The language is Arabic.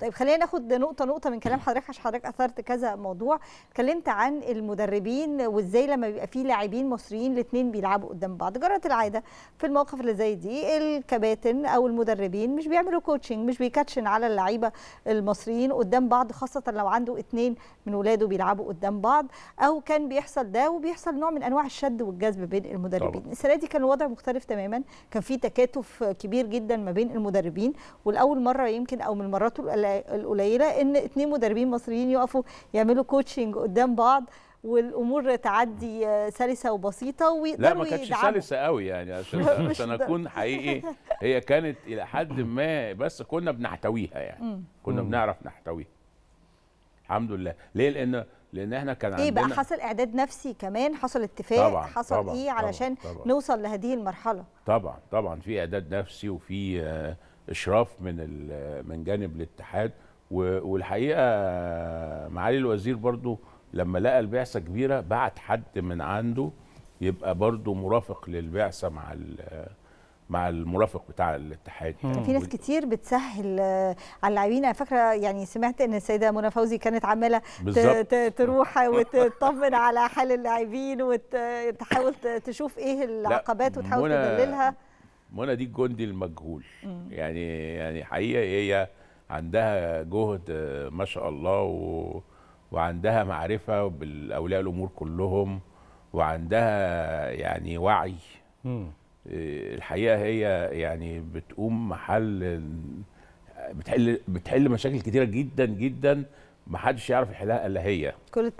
طيب خلينا ناخد نقطه نقطه من كلام حضرتك عشان حضرتك اثرت كذا موضوع اتكلمت عن المدربين وازاي لما بيبقى في لاعبين مصريين الاثنين بيلعبوا قدام بعض جرت العاده في المواقف اللي زي دي الكباتن او المدربين مش بيعملوا كوتشنج مش بيكاتشن على اللعيبه المصريين قدام بعض خاصه لو عنده اثنين من ولاده بيلعبوا قدام بعض او كان بيحصل ده وبيحصل نوع من انواع الشد والجذب بين المدربين طبعا. السنه دي كان الوضع مختلف تماما كان في تكاتف كبير جدا ما بين المدربين ولاول مره يمكن او من مراته القليله ان اثنين مدربين مصريين يقفوا يعملوا كوتشنج قدام بعض والامور تعدي سلسه وبسيطه ويقدروا لا ما كانتش سلسه قوي يعني عشان عشان اكون حقيقي هي كانت الى حد ما بس كنا بنحتويها يعني كنا بنعرف نحتويها الحمد لله ليه لان لان احنا كان عندنا ايه بقى حصل اعداد نفسي كمان حصل اتفاق طبعًا حصل طبعًا ايه علشان طبعًا نوصل لهذه المرحله طبعا طبعا في اعداد نفسي وفي آه اشراف من من جانب الاتحاد والحقيقه معالي الوزير برضو لما لقى البعثه كبيره بعت حد من عنده يبقى برضو مرافق للبعثه مع مع المرافق بتاع الاتحاد يعني في ناس كتير بتسهل آه، على اللاعبين انا فاكره يعني سمعت ان السيده منى فوزي كانت عماله تروح وتطمن على حال اللاعبين وتحاول تشوف ايه العقبات وتحاول تدللها منى دي الجندي المجهول مم. يعني يعني حقيقه هي عندها جهد آه، ما شاء الله و... وعندها معرفه بالاولياء الامور كلهم وعندها يعني وعي مم. آه، الحقيقه هي يعني بتقوم محل بتحل بتحل مشاكل كتيره جدا جدا ما حدش يعرف يحلها الا هي كل